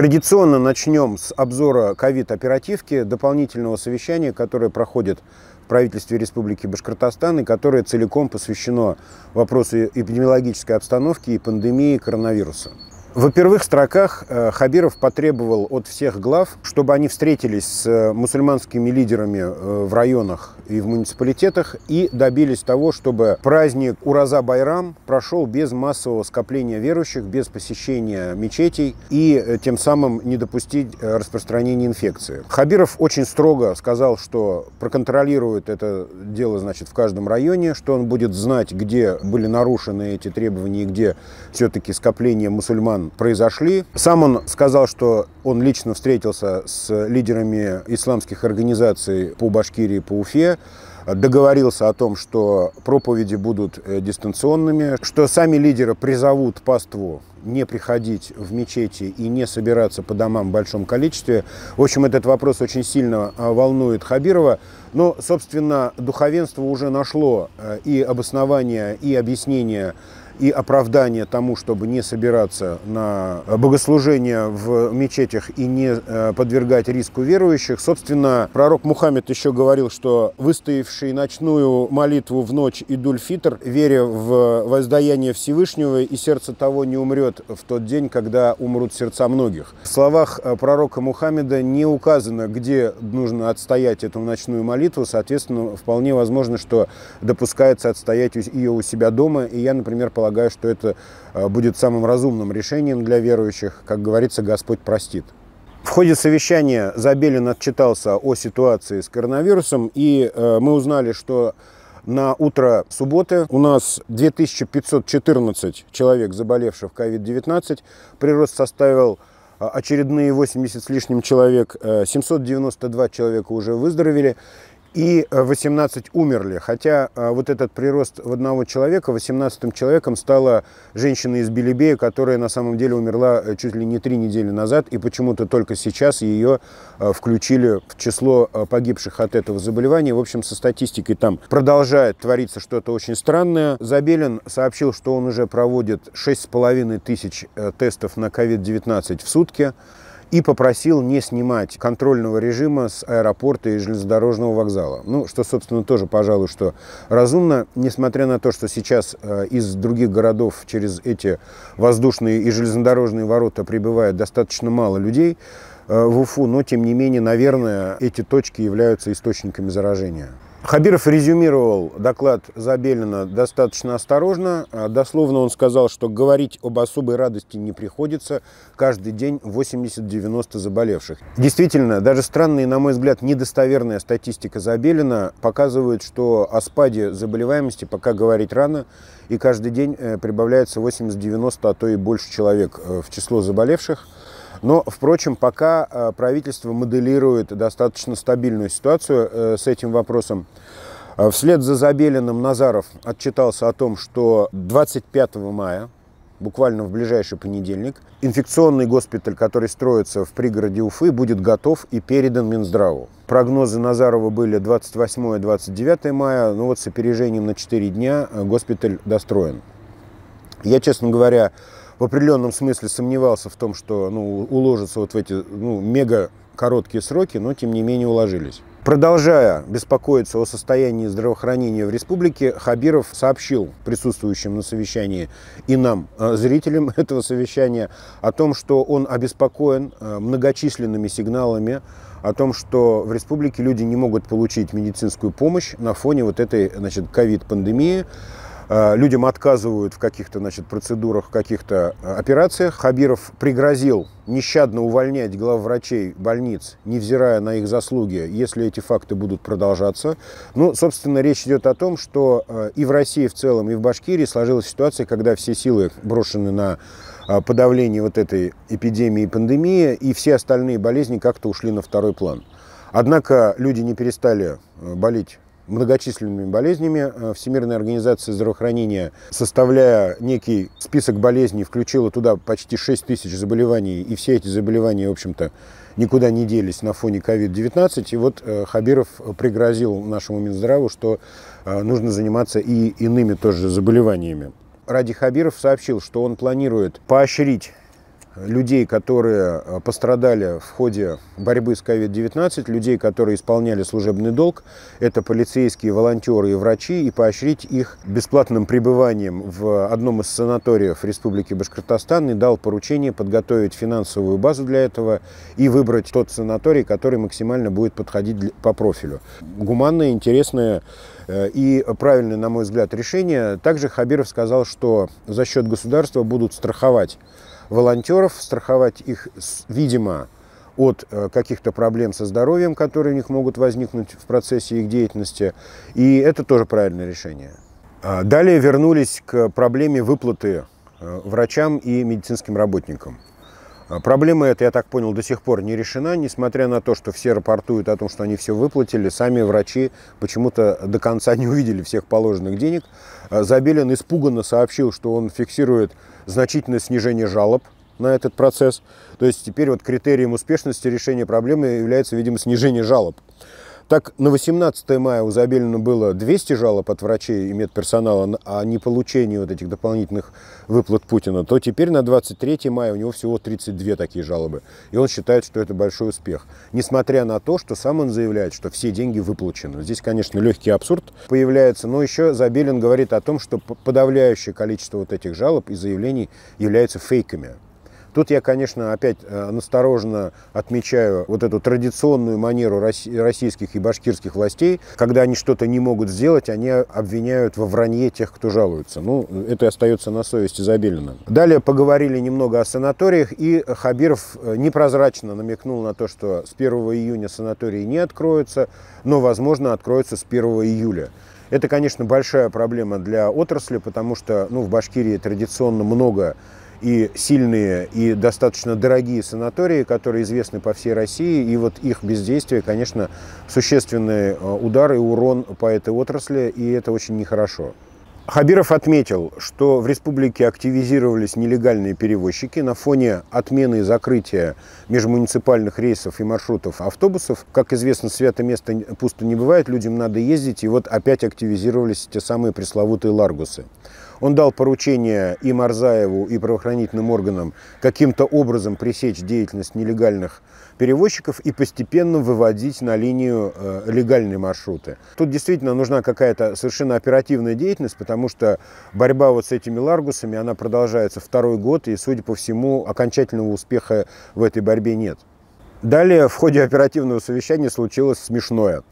Традиционно начнем с обзора ковид-оперативки, дополнительного совещания, которое проходит в правительстве Республики Башкортостан и которое целиком посвящено вопросу эпидемиологической обстановки и пандемии коронавируса. Во первых в строках э, Хабиров потребовал от всех глав, чтобы они встретились с э, мусульманскими лидерами э, в районах и в муниципалитетах и добились того, чтобы праздник Ураза Байрам прошел без массового скопления верующих, без посещения мечетей и э, тем самым не допустить э, распространения инфекции. Хабиров очень строго сказал, что проконтролирует это дело значит, в каждом районе, что он будет знать, где были нарушены эти требования и где все-таки скопления мусульман произошли. Сам он сказал, что он лично встретился с лидерами исламских организаций по Башкирии, по Уфе, договорился о том, что проповеди будут э, дистанционными, что сами лидеры призовут паству не приходить в мечети и не собираться по домам в большом количестве. В общем, этот вопрос очень сильно э, волнует Хабирова. Но, собственно, духовенство уже нашло э, и обоснование, и объяснение и оправдание тому, чтобы не собираться на богослужения в мечетях и не э, подвергать риску верующих. Собственно, пророк Мухаммед еще говорил, что выстоявший ночную молитву в ночь Идуль-Фитр, веря в воздаяние Всевышнего, и сердце того не умрет в тот день, когда умрут сердца многих. В словах э, пророка Мухаммеда не указано, где нужно отстоять эту ночную молитву, соответственно, вполне возможно, что допускается отстоять ее у себя дома, и я, например, полагаю, полагаю, что это э, будет самым разумным решением для верующих. Как говорится, Господь простит. В ходе совещания Забелин отчитался о ситуации с коронавирусом, и э, мы узнали, что на утро субботы у нас 2514 человек, заболевших COVID-19. Прирост составил э, очередные 80 с лишним человек, 792 человека уже выздоровели и 18 э, умерли. Хотя э, вот этот прирост в одного человека, 18 человеком стала женщина из Белебея, которая на самом деле умерла э, чуть ли не три недели назад, и почему-то только сейчас ее включили в число погибших от этого заболевания. В общем, со статистикой там продолжает твориться что-то очень странное. Забелин сообщил, что он уже проводит 6,5 тысяч тестов на COVID-19 в сутки и попросил не снимать контрольного режима с аэропорта и железнодорожного вокзала. Ну, что, собственно, тоже, пожалуй, что разумно, несмотря на то, что сейчас э, из других городов через эти воздушные и железнодорожные ворота прибывает достаточно мало людей э, в Уфу, но, тем не менее, наверное, эти точки являются источниками заражения. Хабиров резюмировал доклад Забелина достаточно осторожно. А, дословно он сказал, что говорить об особой радости не приходится. Каждый день 80-90 заболевших. Действительно, даже странная и, на мой взгляд, недостоверная статистика Забелина показывает, что о спаде заболеваемости пока говорить рано. И каждый день э, прибавляется 80-90, а то и больше человек э, в число заболевших. Но, впрочем, пока э, правительство моделирует достаточно стабильную ситуацию э, с этим вопросом. Э, вслед за Забелиным Назаров отчитался о том, что 25 мая, буквально в ближайший понедельник, инфекционный госпиталь, который строится в пригороде Уфы, будет готов и передан Минздраву. Прогнозы Назарова были 28-29 мая, но ну вот с опережением на 4 дня госпиталь достроен. Я, честно говоря, в определенном смысле сомневался в том, что ну, уложится вот в эти ну, мега короткие сроки, но тем не менее уложились. Продолжая беспокоиться о состоянии здравоохранения в республике, Хабиров сообщил присутствующим на совещании и нам, э, зрителям этого совещания, о том, что он обеспокоен э, многочисленными сигналами о том, что в республике люди не могут получить медицинскую помощь на фоне вот этой ковид-пандемии. Э, людям отказывают в каких-то значит, процедурах, в каких-то э, операциях. Хабиров пригрозил нещадно увольнять главврачей больниц, невзирая на их заслуги, если эти факты будут продолжаться. Ну, собственно, речь идет о том, что э, и в России в целом, и в Башкирии сложилась ситуация, когда все силы брошены на подавление вот этой эпидемии и пандемии, и все остальные болезни как-то ушли на второй план. Однако люди не перестали болеть многочисленными болезнями. Э, Всемирная организация здравоохранения, составляя некий список болезней, включила туда почти 6 тысяч заболеваний, и все эти заболевания, в общем-то, никуда не делись на фоне COVID-19. И вот э, Хабиров пригрозил нашему Минздраву, что э, нужно заниматься и иными тоже заболеваниями. Ради Хабиров сообщил, что он планирует поощрить людей, которые э, пострадали в ходе борьбы с COVID-19, людей, которые исполняли служебный долг. Это полицейские, волонтеры и врачи, и поощрить их бесплатным пребыванием в одном из санаториев Республики Башкортостан и дал поручение подготовить финансовую базу для этого и выбрать тот санаторий, который максимально будет подходить по профилю. Гуманное, интересное э, и правильное, на мой взгляд, решение. Также Хабиров сказал, что за счет государства будут страховать волонтеров, страховать их, видимо, от э, каких-то проблем со здоровьем, которые у них могут возникнуть в процессе их деятельности. И это тоже правильное решение. А далее вернулись к проблеме выплаты э, врачам и медицинским работникам. А проблема эта, я так понял, до сих пор не решена, несмотря на то, что все рапортуют о том, что они все выплатили, сами врачи почему-то до конца не увидели всех положенных денег. А Забелин испуганно сообщил, что он фиксирует значительное снижение жалоб на этот процесс. То есть теперь вот критерием успешности решения проблемы является, видимо, снижение жалоб. Так, на 18 мая у Забелина было 200 жалоб от врачей и медперсонала о неполучении вот этих дополнительных выплат Путина, то теперь на 23 мая у него всего 32 такие жалобы. И он считает, что это большой успех. Несмотря на то, что сам он заявляет, что все деньги выплачены. Здесь, конечно, легкий абсурд появляется, но еще Забелин говорит о том, что подавляющее количество вот этих жалоб и заявлений являются фейками. Тут я, конечно, опять э, настороженно отмечаю вот эту традиционную манеру российских и башкирских властей, когда они что-то не могут сделать, они обвиняют во вранье тех, кто жалуется. Ну, это остается на совести Забелина. Далее поговорили немного о санаториях, и Хабиров э, непрозрачно намекнул на то, что с 1 июня санатории не откроются, но, возможно, откроются с 1 июля. Это, конечно, большая проблема для отрасли, потому что ну, в Башкирии традиционно много и сильные, и достаточно дорогие санатории, которые известны по всей России, и вот их бездействие, конечно, существенный э, удар и урон по этой отрасли, и это очень нехорошо. Хабиров отметил, что в республике активизировались нелегальные перевозчики на фоне отмены и закрытия межмуниципальных рейсов и маршрутов автобусов. Как известно, свято место пусто не бывает, людям надо ездить, и вот опять активизировались те самые пресловутые «Ларгусы». Он дал поручение и Марзаеву, и правоохранительным органам каким-то образом пресечь деятельность нелегальных перевозчиков и постепенно выводить на линию э, легальные маршруты. Тут действительно нужна какая-то совершенно оперативная деятельность, потому что борьба вот с этими ларгусами, она продолжается второй год, и, судя по всему, окончательного успеха в этой борьбе нет. Далее в ходе оперативного совещания случилось смешное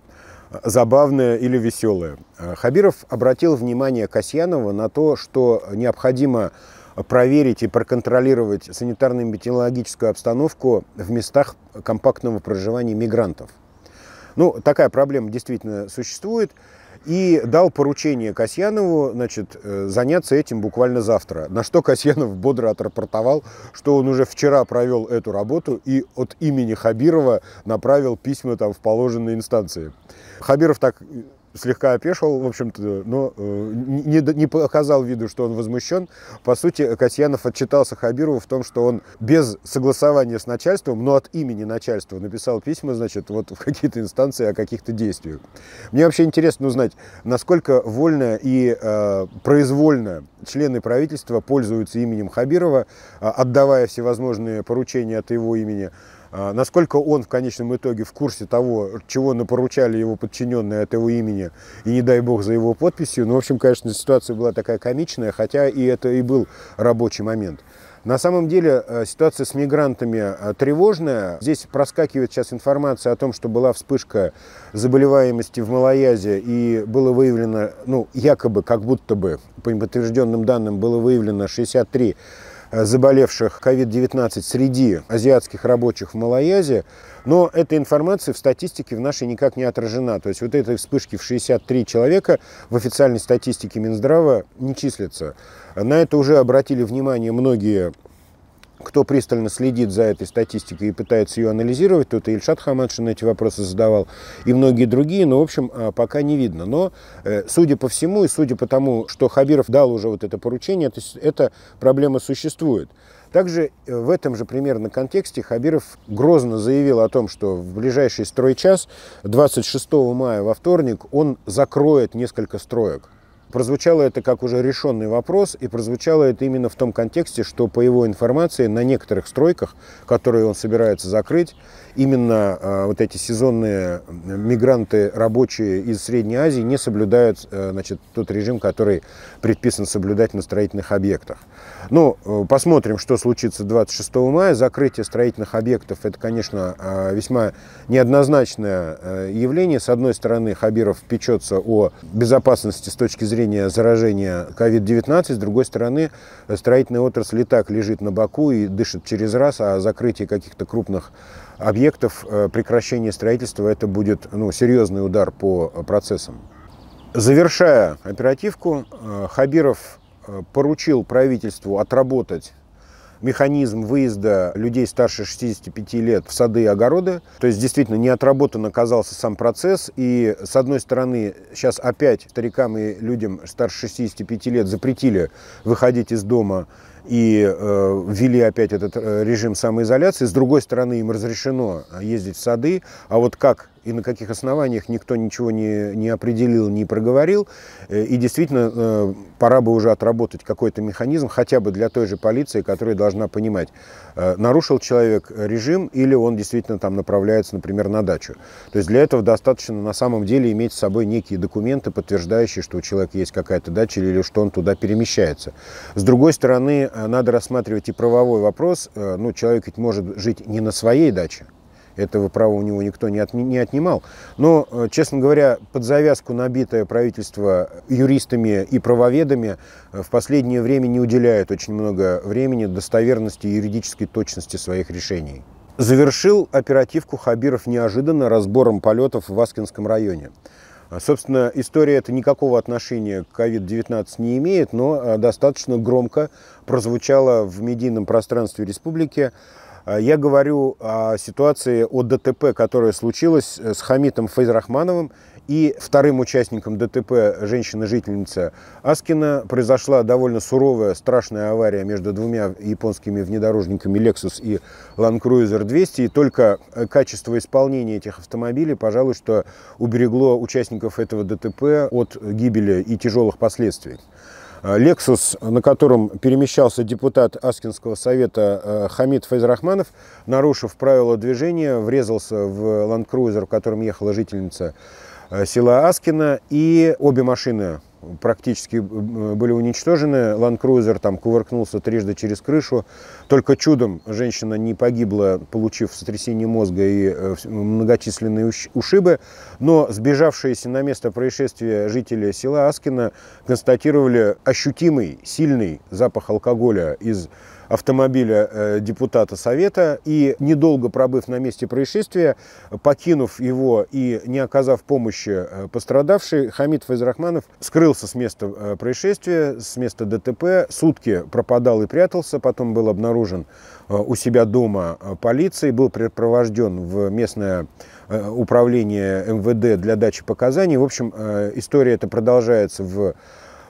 забавное или веселое. Э, Хабиров обратил внимание Касьянова на то, что необходимо проверить и проконтролировать санитарно-метеорологическую обстановку в местах компактного проживания мигрантов. Ну, такая проблема действительно существует и дал поручение Касьянову значит, э, заняться этим буквально завтра. На что Касьянов бодро отрапортовал, что он уже вчера провел эту работу и от имени Хабирова направил письма там в положенные инстанции. Хабиров так слегка опешил, в общем-то, но э, не, не показал виду, что он возмущен. По сути, Касьянов отчитался Хабирову в том, что он без согласования с начальством, но от имени начальства написал письма, значит, вот в какие-то инстанции о каких-то действиях. Мне вообще интересно узнать, насколько вольно и э, произвольно члены правительства пользуются именем Хабирова, э, отдавая всевозможные поручения от его имени, а, насколько он в конечном итоге в курсе того, чего напоручали его подчиненные от его имени, и не дай бог за его подписью. Ну, в общем, конечно, ситуация была такая комичная, хотя и это и был рабочий момент. На самом деле э, ситуация с мигрантами э, тревожная. Здесь проскакивает сейчас информация о том, что была вспышка заболеваемости в Малаязе и было выявлено, ну, якобы, как будто бы, по подтвержденным данным, было выявлено 63 Э, заболевших COVID-19 среди азиатских рабочих в Малайзии, но эта информация в статистике в нашей никак не отражена. То есть вот этой вспышки в 63 человека в официальной статистике Минздрава не числится. На это уже обратили внимание многие кто пристально следит за этой статистикой и пытается ее анализировать, тут и Ильшат Хамадшин эти вопросы задавал, и многие другие, но, в общем, а, пока не видно. Но, э, судя по всему, и судя по тому, что Хабиров дал уже вот это поручение, то есть эта проблема существует. Также э, в этом же примерно контексте Хабиров грозно заявил о том, что в ближайший стройчас, 26 мая во вторник, он закроет несколько строек. Прозвучало это как уже решенный вопрос, и прозвучало это именно в том контексте, что, по его информации, на некоторых стройках, которые он собирается закрыть, именно э, вот эти сезонные мигранты рабочие из Средней Азии не соблюдают э, значит, тот режим, который предписан соблюдать на строительных объектах. Ну, э, посмотрим, что случится 26 мая. Закрытие строительных объектов – это, конечно, весьма неоднозначное явление. С одной стороны, Хабиров печется о безопасности с точки зрения заражения COVID-19, с другой стороны, строительная отрасль и так лежит на боку и дышит через раз, а закрытие каких-то крупных объектов э, прекращения строительства это будет ну, серьезный удар по э, процессам. Завершая оперативку, э, Хабиров поручил правительству отработать механизм выезда людей старше 65 лет в сады и огороды. То есть действительно не отработан оказался сам процесс. И с одной стороны, сейчас опять старикам и людям старше 65 лет запретили выходить из дома и э, ввели опять этот э, режим самоизоляции. С другой стороны, им разрешено ездить в сады, а вот как и на каких основаниях никто ничего не, не определил, не проговорил. Э, и действительно, э, пора бы уже отработать какой-то механизм, хотя бы для той же полиции, которая должна понимать, э, нарушил человек режим или он действительно там направляется, например, на дачу. То есть для этого достаточно на самом деле иметь с собой некие документы, подтверждающие, что у человека есть какая-то дача или что он туда перемещается. С другой стороны, надо рассматривать и правовой вопрос. Ну, человек ведь может жить не на своей даче, этого права у него никто не, от, не отнимал. Но, э, честно говоря, под завязку набитое правительство юристами и правоведами э, в последнее время не уделяет очень много времени достоверности и юридической точности своих решений. Завершил оперативку Хабиров неожиданно разбором полетов в Васкинском районе. А, собственно, история это никакого отношения к COVID-19 не имеет, но э, достаточно громко прозвучала в медийном пространстве республики а, я говорю о ситуации, о ДТП, которая случилась э, с Хамитом Фейзрахмановым и вторым участником ДТП, женщина-жительница Аскина. Произошла довольно суровая, страшная авария между двумя японскими внедорожниками Lexus и Land Cruiser 200. И только э, качество исполнения этих автомобилей, пожалуй, что уберегло участников этого ДТП от гибели и тяжелых последствий. Э, Лексус, на котором перемещался депутат Аскинского совета э, Хамид Файзрахманов, нарушив правила движения, врезался в ландкрузер, в котором ехала жительница э, села Аскина, и обе машины практически э, были уничтожены. Ланкрузер там кувыркнулся трижды через крышу. Только чудом женщина не погибла, получив сотрясение мозга и э, многочисленные ушибы. Но сбежавшиеся на место происшествия жители села Аскина констатировали ощутимый, сильный запах алкоголя из автомобиля э, депутата Совета и, недолго пробыв на месте происшествия, покинув его и не оказав помощи э, пострадавшей, Хамид Файзрахманов скрылся с места э, происшествия, с места ДТП, сутки пропадал и прятался, потом был обнаружен у себя дома полицией, был препровожден в местное управление МВД для дачи показаний. В общем, история эта продолжается в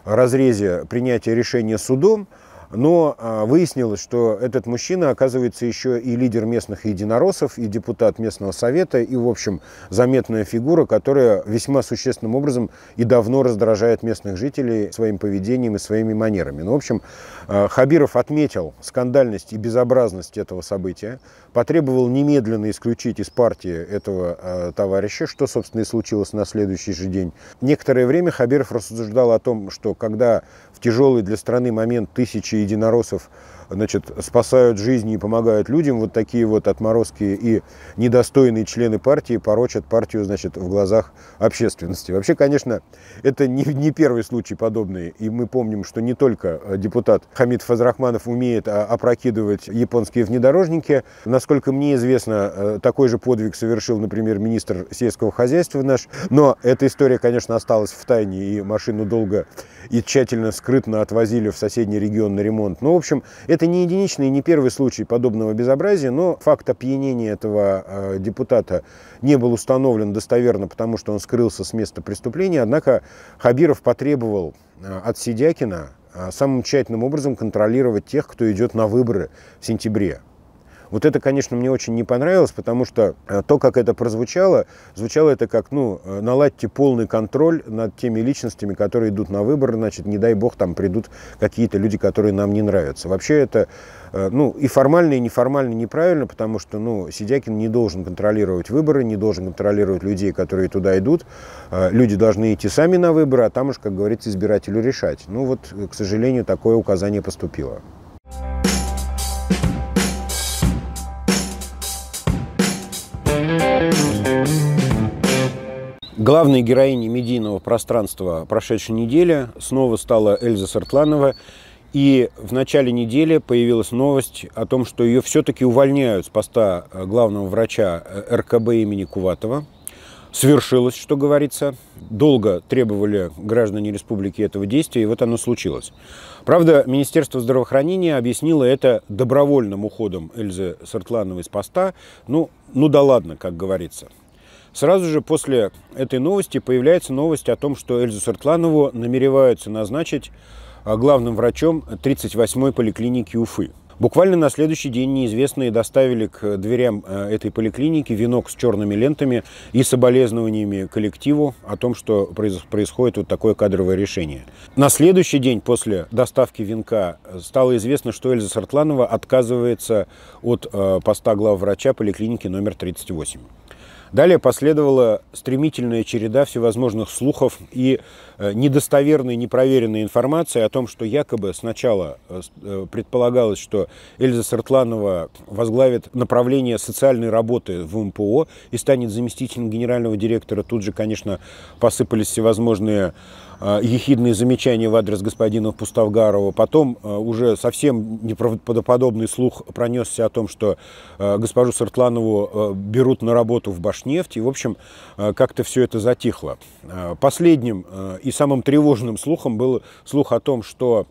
разрезе принятия решения судом. Но а, выяснилось, что этот мужчина, оказывается, еще и лидер местных единороссов, и депутат местного совета, и, в общем, заметная фигура, которая весьма существенным образом и давно раздражает местных жителей своим поведением и своими манерами. Ну, в общем, а, Хабиров отметил скандальность и безобразность этого события, потребовал немедленно исключить из партии этого а, товарища, что, собственно, и случилось на следующий же день. Некоторое время Хабиров рассуждал о том, что когда в тяжелый для страны момент тысячи единороссов значит, спасают жизни и помогают людям, вот такие вот отморозки и недостойные члены партии порочат партию, значит, в глазах общественности. Вообще, конечно, это не, не первый случай подобный, и мы помним, что не только э, депутат Хамид Фазрахманов умеет а, опрокидывать японские внедорожники. Насколько мне известно, э, такой же подвиг совершил, например, министр сельского хозяйства наш, но эта история, конечно, осталась в тайне, и машину долго и тщательно, скрытно отвозили в соседний регион на ремонт. Ну, в общем, это это не единичный, и не первый случай подобного безобразия, но факт опьянения этого э, депутата не был установлен достоверно, потому что он скрылся с места преступления. Однако Хабиров потребовал э, от Сидякина э, самым тщательным образом контролировать тех, кто идет на выборы в сентябре. Вот это, конечно, мне очень не понравилось, потому что э, то, как это прозвучало, звучало это как, ну, э, наладьте полный контроль над теми личностями, которые идут на выборы, значит, не дай бог, там придут какие-то люди, которые нам не нравятся. Вообще это, э, ну, и формально, и неформально неправильно, потому что, ну, Сидякин не должен контролировать выборы, не должен контролировать людей, которые туда идут. Люди должны идти сами на выборы, а там уж, как говорится, избирателю решать. Ну, вот, к сожалению, такое указание поступило. Главной героиней медийного пространства прошедшей недели снова стала Эльза Сартланова. И в начале недели появилась новость о том, что ее все-таки увольняют с поста э, главного врача э, РКБ имени Куватова. Свершилось, что говорится. Долго требовали граждане республики этого действия, и вот оно случилось. Правда, Министерство здравоохранения объяснило это добровольным уходом Эльзы Сартлановой с поста. Ну, ну да ладно, как говорится. Сразу же после этой новости появляется новость о том, что Эльзу Сартланову намереваются назначить а, главным врачом 38-й поликлиники Уфы. Буквально на следующий день неизвестные доставили к э, дверям э, этой поликлиники венок с черными лентами и соболезнованиями коллективу о том, что происходит вот такое кадровое решение. На следующий день после доставки венка э, стало известно, что Эльза Сартланова отказывается от поста главврача поликлиники номер 38. Далее последовала стремительная череда всевозможных слухов и э, недостоверной, непроверенной информации о том, что якобы сначала э, э, предполагалось, что Эльза Сартланова возглавит направление социальной работы в МПО и станет заместителем генерального директора. Тут же, конечно, посыпались всевозможные Э, ехидные замечания в адрес господина Пустовгарова. Потом э, уже совсем неправдоподобный слух пронесся о том, что э, госпожу Сартланову берут на работу в Башнефть. И, в общем, как-то все это затихло. Последним и самым тревожным слухом был слух о том, что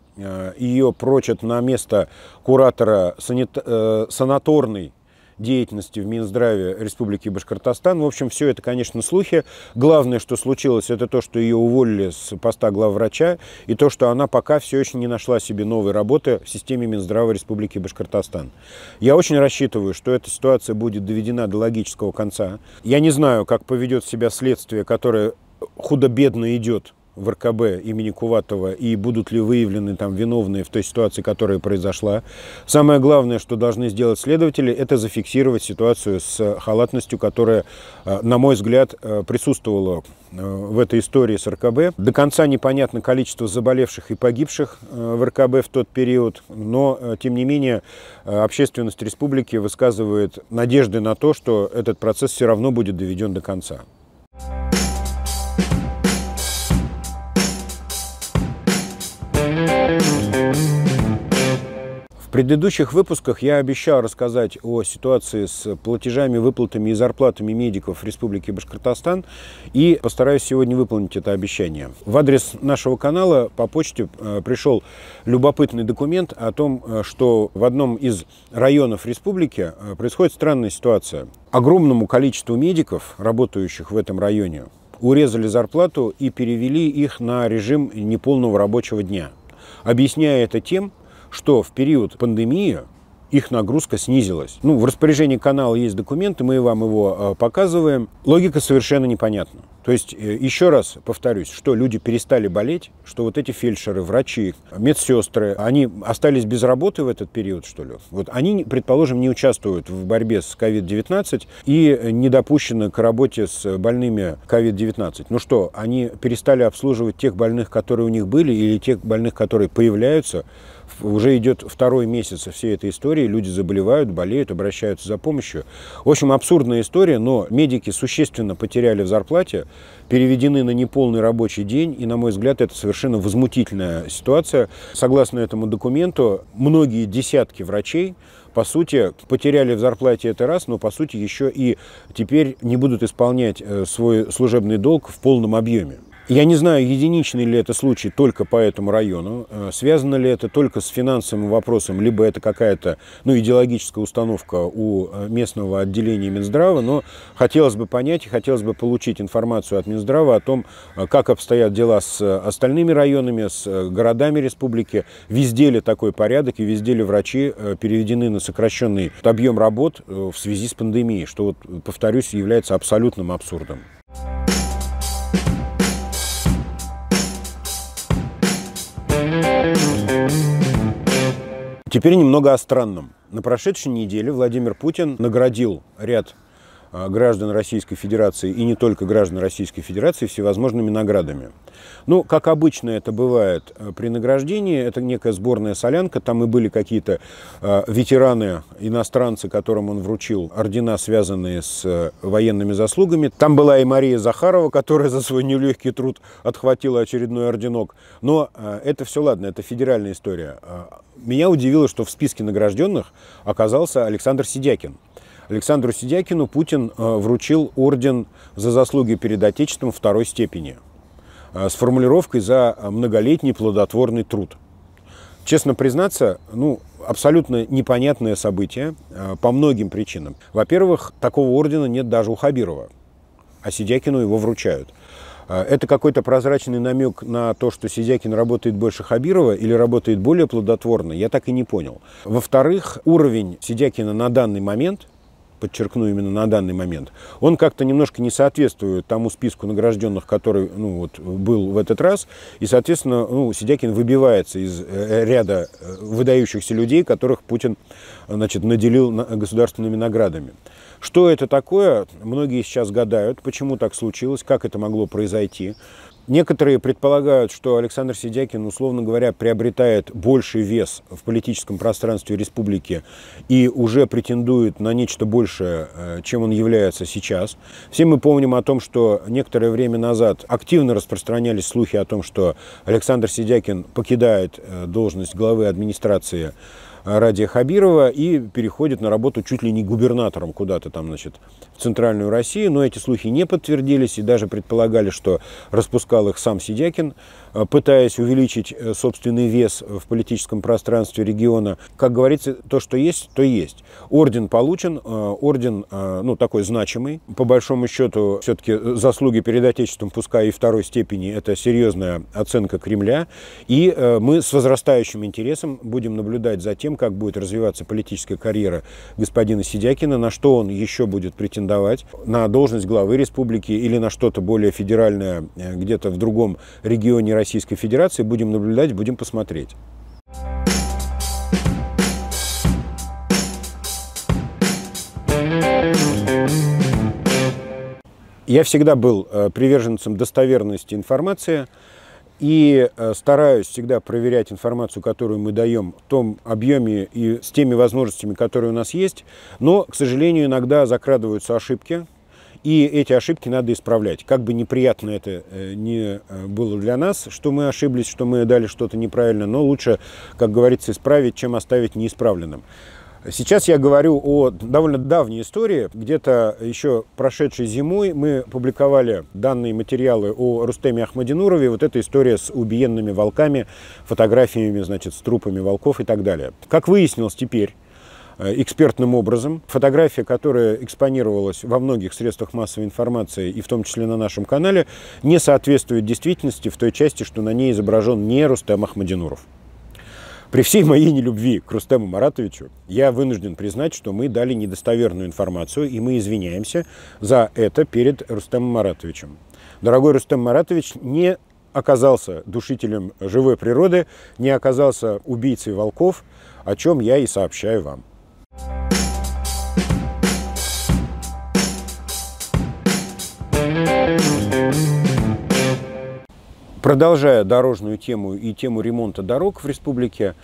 ее прочат на место куратора санит... санаторной деятельности в Минздраве Республики Башкортостан. В общем, все это, конечно, слухи. Главное, что случилось, это то, что ее уволили с поста главврача, и то, что она пока все еще не нашла себе новой работы в системе Минздрава Республики Башкортостан. Я очень рассчитываю, что эта ситуация будет доведена до логического конца. Я не знаю, как поведет себя следствие, которое худо-бедно идет в РКБ имени Куватова и будут ли выявлены там виновные в той ситуации, которая произошла. Самое главное, что должны сделать следователи, это зафиксировать ситуацию с халатностью, которая, э, на мой взгляд, э, присутствовала э, в этой истории с РКБ. До конца непонятно количество заболевших и погибших в РКБ в тот период, но, тем не менее, общественность республики высказывает надежды на то, что этот процесс все равно будет доведен до конца. предыдущих выпусках я обещал рассказать о ситуации с платежами, выплатами и зарплатами медиков в Республике Башкортостан и постараюсь сегодня выполнить это обещание. В адрес нашего канала по почте э, пришел любопытный документ о том, э, что в одном из районов республики э, происходит странная ситуация. Огромному количеству медиков, работающих в этом районе, урезали зарплату и перевели их на режим неполного рабочего дня, объясняя это тем, что в период пандемии их нагрузка снизилась. Ну, в распоряжении канала есть документы, мы вам его э, показываем. Логика совершенно непонятна. То есть, э, еще раз повторюсь, что люди перестали болеть, что вот эти фельдшеры, врачи, медсестры, они остались без работы в этот период, что ли? Вот они, предположим, не участвуют в борьбе с COVID-19 и не допущены к работе с больными COVID-19. Ну что, они перестали обслуживать тех больных, которые у них были, или тех больных, которые появляются? уже идет второй месяц всей этой истории, люди заболевают, болеют, обращаются за помощью. В общем, абсурдная история, но медики существенно потеряли в зарплате, переведены на неполный рабочий день, и, на мой взгляд, это совершенно возмутительная ситуация. Согласно этому документу, многие десятки врачей по сути, потеряли в зарплате это раз, но, по сути, еще и теперь не будут исполнять э, свой служебный долг в полном объеме. Я не знаю, единичный ли это случай только по этому району, э, связано ли это только с финансовым вопросом, либо это какая-то ну, идеологическая установка у э, местного отделения Минздрава, но хотелось бы понять и хотелось бы получить информацию от Минздрава о том, э, как обстоят дела с остальными районами, с городами республики, везде ли такой порядок и везде ли врачи переведены на сокращенный объем работ в связи с пандемией, что, вот, повторюсь, является абсолютным абсурдом. Теперь немного о странном. На прошедшей неделе Владимир Путин наградил ряд а, граждан Российской Федерации и не только граждан Российской Федерации всевозможными наградами. Ну, как обычно это бывает э, при награждении, это некая сборная солянка, там и были какие-то а, ветераны, иностранцы, которым он вручил ордена, связанные с э, военными заслугами. Там была и Мария Захарова, которая за свой нелегкий труд отхватила очередной орденок. Но а, это все ладно, это федеральная история. Меня удивило, что в списке награжденных оказался Александр Сидякин. Александру Сидякину Путин э, вручил орден за заслуги перед Отечеством второй степени э, с формулировкой «за многолетний плодотворный труд». Честно признаться, ну, абсолютно непонятное событие э, по многим причинам. Во-первых, такого ордена нет даже у Хабирова, а Сидякину его вручают – а, это какой-то прозрачный намек на то, что Сидякин работает больше Хабирова или работает более плодотворно, я так и не понял. Во-вторых, уровень Сидякина на данный момент, подчеркну именно на данный момент, он как-то немножко не соответствует тому списку награжденных, который ну, вот, был в этот раз. И, соответственно, ну, Сидякин выбивается из э, э, ряда э, выдающихся людей, которых Путин значит, наделил государственными наградами. Что это такое? Многие сейчас гадают, почему так случилось, как это могло произойти. Некоторые предполагают, что Александр Сидякин, условно говоря, приобретает больший вес в политическом пространстве республики и уже претендует на нечто большее, э, чем он является сейчас. Все мы помним о том, что некоторое время назад активно распространялись слухи о том, что Александр Сидякин покидает э, должность главы администрации ради Хабирова и переходит на работу чуть ли не губернатором куда-то там, значит, в центральную Россию. Но эти слухи не подтвердились и даже предполагали, что распускал их сам Сидякин, э, пытаясь увеличить э, собственный вес в политическом пространстве региона. Как говорится, то, что есть, то есть. Орден получен, э, орден, ну, такой значимый. По большому счету, все-таки заслуги перед Отечеством, пускай и второй степени, это серьезная оценка Кремля. И мы с возрастающим интересом будем наблюдать за тем, как будет развиваться политическая карьера господина Сидякина, на что он еще будет претендовать, на должность главы республики или на что-то более федеральное э, где-то в другом регионе Российской Федерации. Будем наблюдать, будем посмотреть. Я всегда был э, приверженцем достоверности информации и э, стараюсь всегда проверять информацию, которую мы даем в том объеме и с теми возможностями, которые у нас есть. Но, к сожалению, иногда закрадываются ошибки, и эти ошибки надо исправлять. Как бы неприятно это э, не э, было для нас, что мы ошиблись, что мы дали что-то неправильно, но лучше, как говорится, исправить, чем оставить неисправленным. Сейчас я говорю о довольно давней истории. Где-то еще прошедшей зимой мы публиковали данные материалы о Рустеме Ахмадинурове. Вот эта история с убиенными волками, фотографиями, значит, с трупами волков и так далее. Как выяснилось теперь, э, экспертным образом. Фотография, которая экспонировалась во многих средствах массовой информации и в том числе на нашем канале, не соответствует действительности в той части, что на ней изображен не Рустам Ахмадинуров. При всей моей нелюбви к Рустему Маратовичу я вынужден признать, что мы дали недостоверную информацию, и мы извиняемся за это перед Рустемом Маратовичем. Дорогой Рустем Маратович не оказался душителем живой природы, не оказался убийцей волков, о чем я и сообщаю вам. Продолжая дорожную тему и тему ремонта дорог в республике,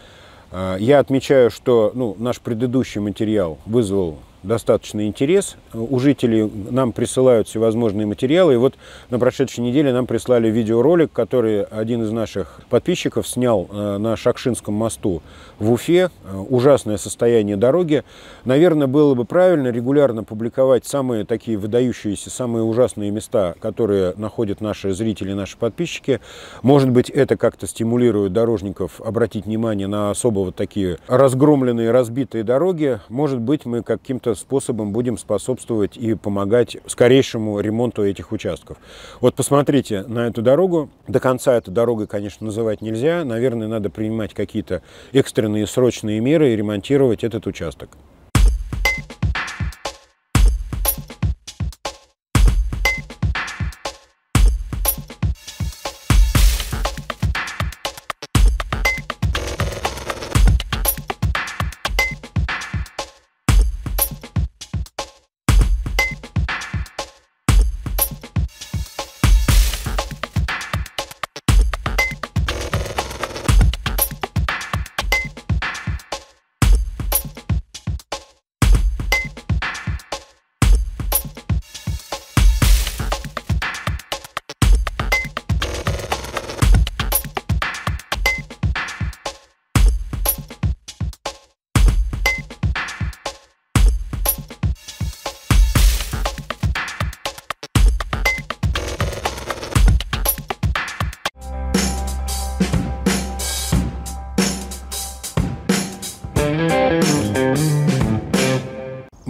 э, я отмечаю, что ну, наш предыдущий материал вызвал достаточный интерес у жителей. Нам присылают всевозможные материалы. И вот на прошедшей неделе нам прислали видеоролик, который один из наших подписчиков снял э, на Шакшинском мосту в Уфе. Э, ужасное состояние дороги. Наверное, было бы правильно регулярно публиковать самые такие выдающиеся, самые ужасные места, которые находят наши зрители, наши подписчики. Может быть, это как-то стимулирует дорожников обратить внимание на особо вот такие разгромленные, разбитые дороги. Может быть, мы каким-то способом будем способствовать и помогать скорейшему ремонту этих участков. Вот посмотрите на эту дорогу. До конца эту дорогу, конечно, называть нельзя. Наверное, надо принимать какие-то экстренные срочные меры и ремонтировать этот участок.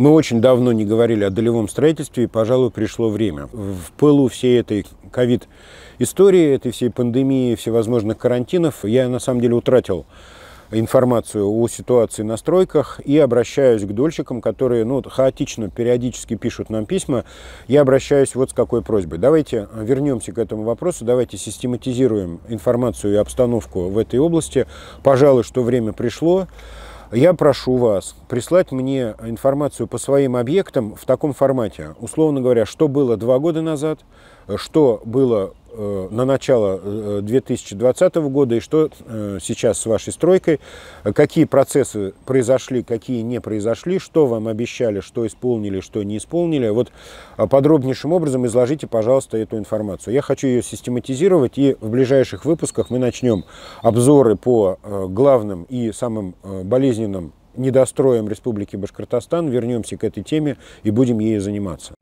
Мы очень давно не говорили о долевом строительстве, и, пожалуй, пришло время. В пылу всей этой ковид-истории, этой всей пандемии, всевозможных карантинов, я, на самом деле, утратил информацию о ситуации на стройках и обращаюсь к дольщикам, которые ну, хаотично, периодически пишут нам письма. Я обращаюсь вот с какой просьбой. Давайте вернемся к этому вопросу, давайте систематизируем информацию и обстановку в этой области. Пожалуй, что время пришло. Я прошу вас прислать мне информацию по своим объектам в таком формате. Условно говоря, что было два года назад, что было Э, на начало 2020 э, года и что э, сейчас с вашей стройкой, какие процессы произошли, какие не произошли, что вам обещали, что исполнили, что не исполнили. Вот а, подробнейшим образом изложите, пожалуйста, эту информацию. Я хочу ее систематизировать и в ближайших выпусках мы начнем обзоры по главным и самым болезненным недостроем Республики Башкортостан. Вернемся к этой теме и будем ей заниматься.